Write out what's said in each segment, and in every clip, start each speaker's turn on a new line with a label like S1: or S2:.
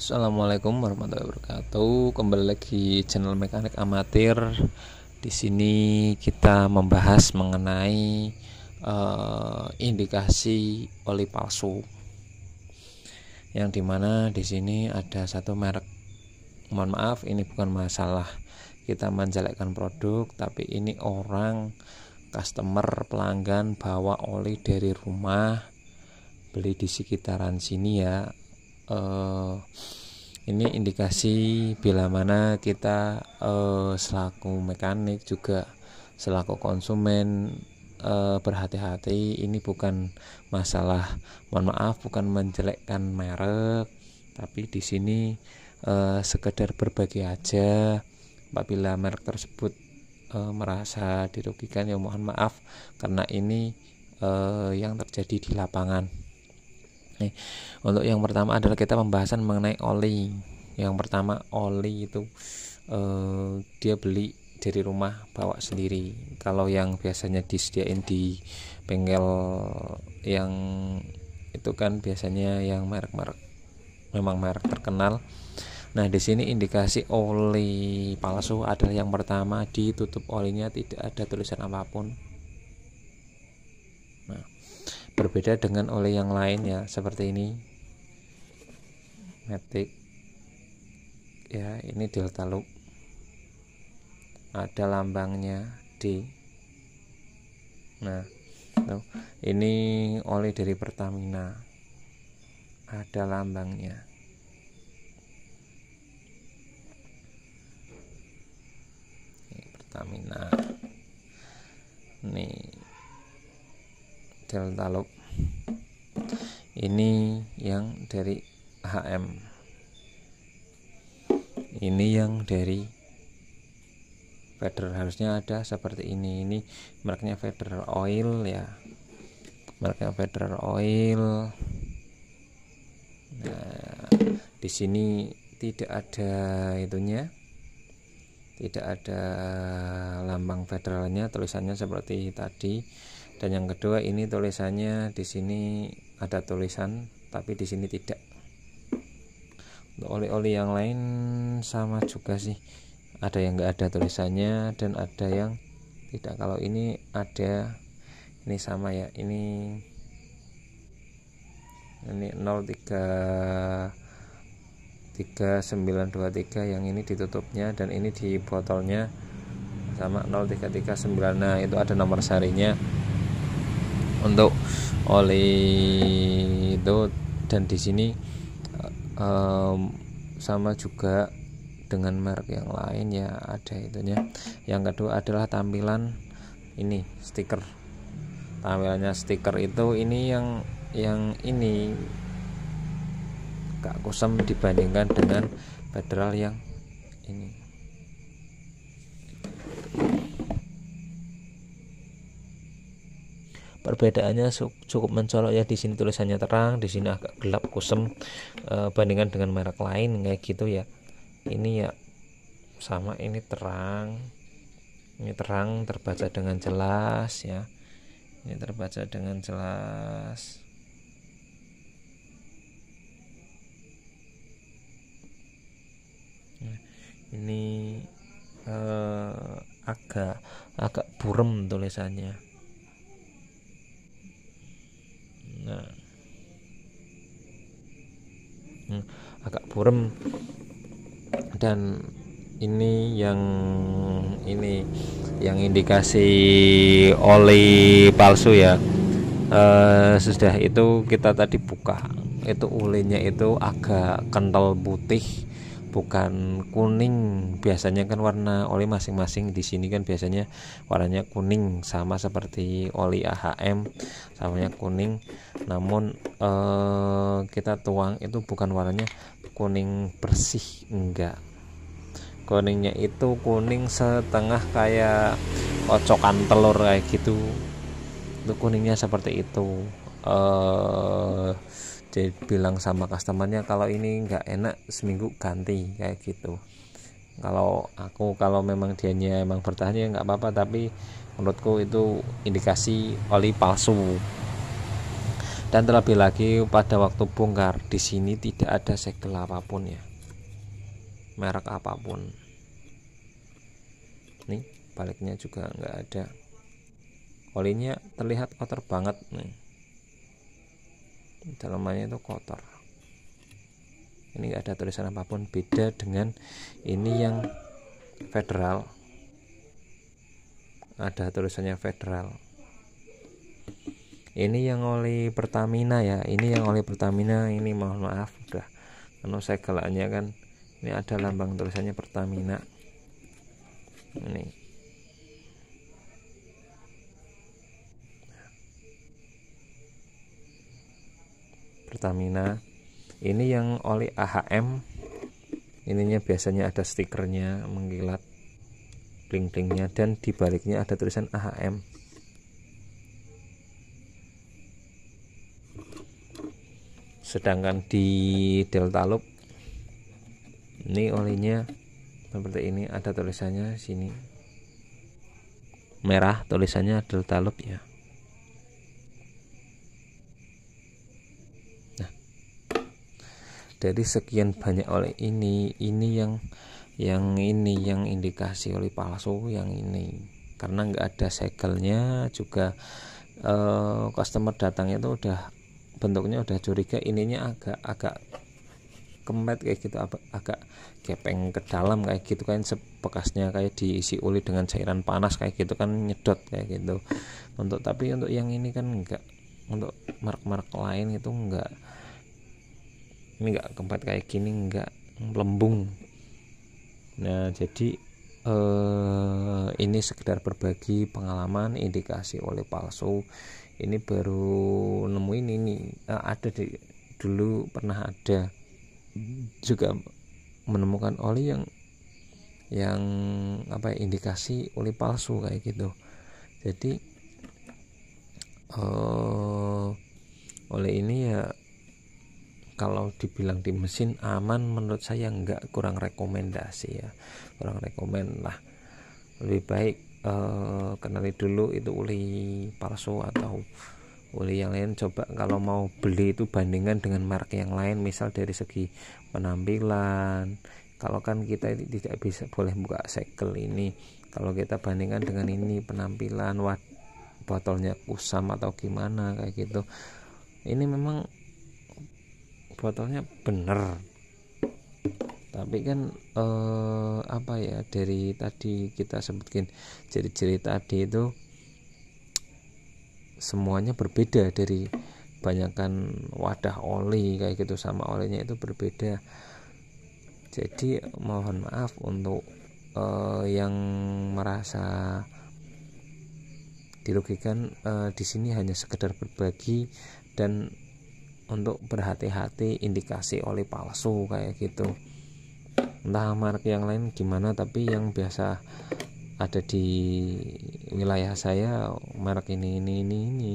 S1: Assalamualaikum warahmatullahi wabarakatuh. Kembali lagi channel mekanik amatir. Di sini kita membahas mengenai uh, indikasi oli palsu. Yang dimana di sini ada satu merek. Mohon maaf, ini bukan masalah kita menjelekkan produk, tapi ini orang customer pelanggan bawa oli dari rumah beli di sekitaran sini ya uh, ini indikasi bila mana kita uh, selaku mekanik juga selaku konsumen uh, berhati-hati ini bukan masalah mohon maaf bukan menjelekkan merek tapi di sini uh, sekedar berbagi aja apabila merek tersebut uh, merasa dirugikan ya mohon maaf karena ini uh, yang terjadi di lapangan nih untuk yang pertama adalah kita pembahasan mengenai oli yang pertama oli itu uh, dia beli dari rumah bawa sendiri kalau yang biasanya disediain di bengkel yang itu kan biasanya yang merek-merek memang merek terkenal nah di sini indikasi oli palsu adalah yang pertama ditutup olinya tidak ada tulisan apapun berbeda dengan oleh yang lain ya seperti ini metik ya ini delta loop ada lambangnya D nah tuh. ini oleh dari Pertamina ada lambangnya ini Pertamina nih Del Taluk ini yang dari HM ini yang dari Federal harusnya ada seperti ini ini mereknya Federal oil ya mereknya Federal oil nah di sini tidak ada itunya tidak ada lambang federalnya tulisannya seperti tadi dan yang kedua ini tulisannya di sini ada tulisan tapi di sini tidak untuk oli-oli yang lain sama juga sih ada yang nggak ada tulisannya dan ada yang tidak kalau ini ada ini sama ya ini ini 03 3923 yang ini ditutupnya dan ini di botolnya sama 0339 nah itu ada nomor sarinya untuk oli itu dan di sini um, sama juga dengan merek yang lain ya ada itunya yang kedua adalah tampilan ini stiker tampilannya stiker itu ini yang yang ini gak kusam dibandingkan dengan federal yang ini perbedaannya cukup mencolok ya di sini tulisannya terang di sini agak gelap kusem. e, bandingkan dengan merek lain kayak gitu ya ini ya sama ini terang ini terang terbaca dengan jelas ya ini terbaca dengan jelas nah, ini eh, agak agak burem tulisannya burem dan ini yang ini yang indikasi oli palsu ya e, sudah itu kita tadi buka itu ulinya itu agak kental putih bukan kuning biasanya kan warna oli masing-masing di sini kan biasanya warnanya kuning sama seperti oli AHM samanya kuning namun eh, kita tuang itu bukan warnanya kuning bersih enggak kuningnya itu kuning setengah kayak kocokan telur kayak gitu itu kuningnya seperti itu eh jadi bilang sama customernya kalau ini enggak enak seminggu ganti kayak gitu kalau aku kalau memang dianya emang bertanya enggak apa-apa tapi menurutku itu indikasi oli palsu dan terlebih lagi pada waktu bongkar di sini tidak ada segel apapun ya merek apapun nih baliknya juga nggak ada olinya terlihat kotor banget nih dalamannya itu kotor ini nggak ada tulisan apapun beda dengan ini yang federal ada tulisannya federal ini yang oli Pertamina ya ini yang oli Pertamina ini mohon maaf udah saya anu segelannya kan ini ada lambang tulisannya Pertamina ini Pertamina ini yang oli AHM ininya biasanya ada stikernya mengkilat bling-blingnya dan dibaliknya ada tulisan AHM sedangkan di delta loop ini olinya seperti ini ada tulisannya sini merah tulisannya delta loop ya nah dari sekian banyak oleh ini ini yang yang ini yang indikasi oleh palsu yang ini karena nggak ada segelnya juga eh, customer datangnya itu udah bentuknya udah curiga ininya agak agak kemet kayak gitu agak kepeng ke dalam kayak gitu kan bekasnya kayak diisi uli dengan cairan panas kayak gitu kan nyedot kayak gitu untuk tapi untuk yang ini kan enggak untuk merek-merek lain itu enggak ini enggak kempet kayak gini enggak lembung. nah jadi eh, ini sekedar berbagi pengalaman indikasi oli palsu ini baru nemuin ini eh, ada di dulu pernah ada juga menemukan oli yang yang apa ya, indikasi oli palsu kayak gitu jadi eh, oli oleh ini ya kalau dibilang di mesin aman menurut saya enggak kurang rekomendasi ya kurang rekomend lah lebih baik eh, kenali dulu itu uli palsu atau uli yang lain coba kalau mau beli itu bandingkan dengan merek yang lain misal dari segi penampilan kalau kan kita tidak bisa boleh buka segel ini kalau kita bandingkan dengan ini penampilan wat botolnya kusam atau gimana kayak gitu ini memang botolnya bener tapi kan eh, apa ya dari tadi kita sebutkan ciri-ciri tadi itu semuanya berbeda dari banyakkan wadah oli kayak gitu sama olinya itu berbeda jadi mohon maaf untuk eh, yang merasa dirugikan eh, di sini hanya sekedar berbagi dan untuk berhati-hati indikasi oli palsu kayak gitu entah merek yang lain gimana tapi yang biasa ada di wilayah saya merek ini ini ini ini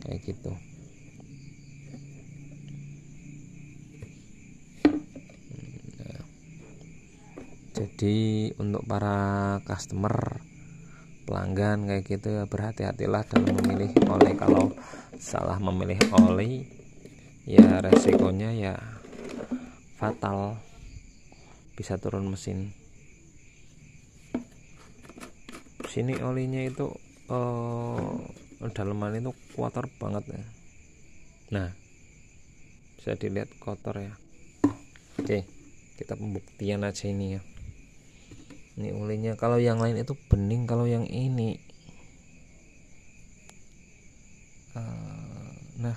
S1: kayak gitu hmm, ya. jadi untuk para customer pelanggan kayak gitu ya berhati-hatilah dalam memilih oli kalau salah memilih oli ya resikonya ya fatal bisa turun mesin sini olinya itu eh, daleman itu kotor banget ya nah bisa dilihat kotor ya oke kita pembuktian aja ini ya ini olinya kalau yang lain itu bening kalau yang ini uh, nah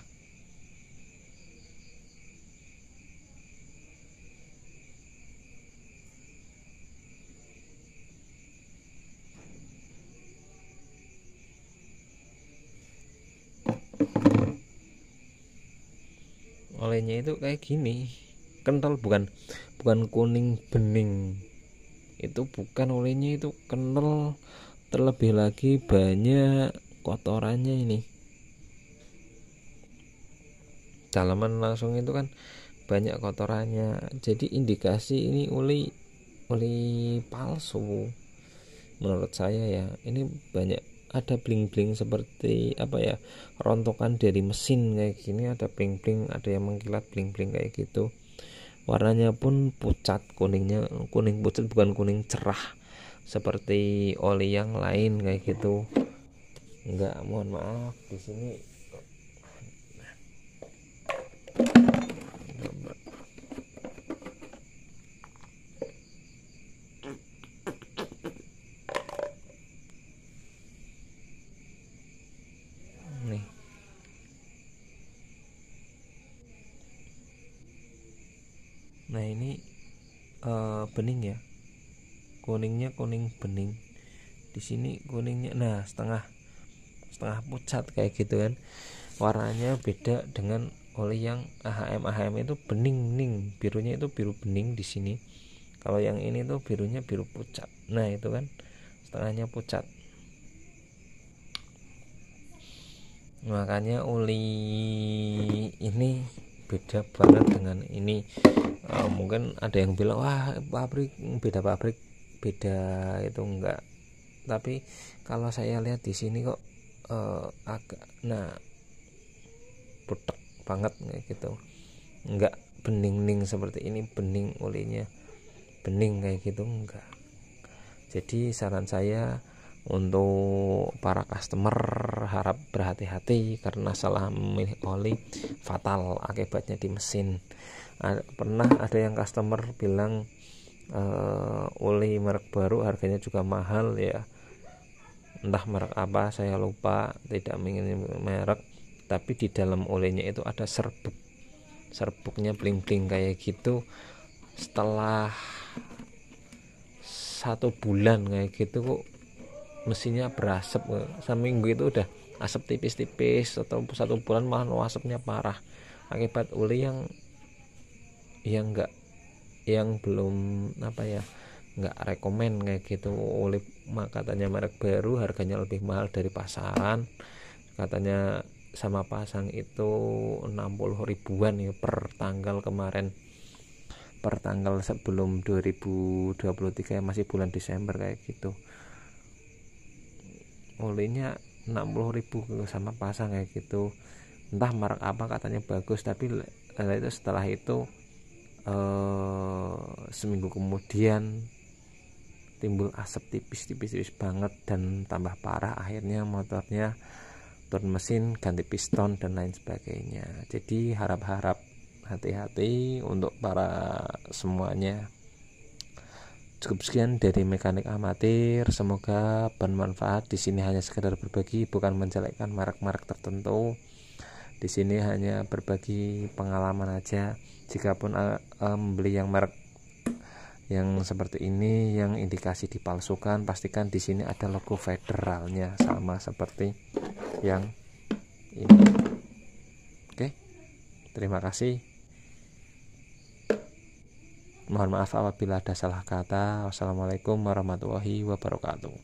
S1: olehnya itu kayak gini kental bukan bukan kuning bening itu bukan olehnya itu kental terlebih lagi banyak kotorannya ini dalaman langsung itu kan banyak kotorannya jadi indikasi ini uli uli palsu menurut saya ya ini banyak ada bling-bling seperti apa ya rontokan dari mesin kayak gini ada bling-bling ada yang mengkilat bling-bling kayak gitu warnanya pun pucat kuningnya kuning pucat bukan kuning cerah seperti oli yang lain kayak gitu enggak mohon maaf di sini nah ini uh, bening ya kuningnya kuning bening di sini kuningnya nah setengah setengah pucat kayak gitu kan warnanya beda dengan oli yang AHM AHM itu bening bening, birunya itu biru bening di sini kalau yang ini tuh birunya biru pucat nah itu kan setengahnya pucat makanya oli ini beda banget dengan ini uh, mungkin ada yang bilang wah pabrik beda pabrik beda itu enggak tapi kalau saya lihat di sini kok uh, agak nah putek banget kayak gitu enggak bening bening seperti ini bening olinya bening kayak gitu enggak jadi saran saya untuk para customer harap berhati-hati karena salah memilih oli fatal akibatnya di mesin pernah ada yang customer bilang uh, eh, oli merek baru harganya juga mahal ya entah merek apa saya lupa tidak ingin merek tapi di dalam olehnya itu ada serbuk serbuknya bling bling kayak gitu setelah satu bulan kayak gitu kok mesinnya berasap seminggu itu udah asap tipis-tipis atau satu bulan malah asapnya parah akibat oli yang yang enggak yang belum apa ya nggak rekomen kayak gitu oleh katanya merek baru harganya lebih mahal dari pasaran katanya sama pasang itu 60 ribuan ya per tanggal kemarin per tanggal sebelum 2023 ya masih bulan Desember kayak gitu olehnya 60 ribu sama pasang kayak gitu entah merek apa katanya bagus tapi itu setelah itu Eh, seminggu kemudian timbul asap tipis-tipis banget dan tambah parah akhirnya motornya turun mesin ganti piston dan lain sebagainya jadi harap-harap hati-hati untuk para semuanya cukup sekian dari mekanik amatir semoga bermanfaat di sini hanya sekedar berbagi bukan menjelekkan merek-merek tertentu di sini hanya berbagi pengalaman aja Jika pun eh, eh, membeli yang merek yang seperti ini yang indikasi dipalsukan pastikan di sini ada logo federalnya sama seperti yang ini oke terima kasih mohon maaf apabila ada salah kata wassalamualaikum warahmatullahi wabarakatuh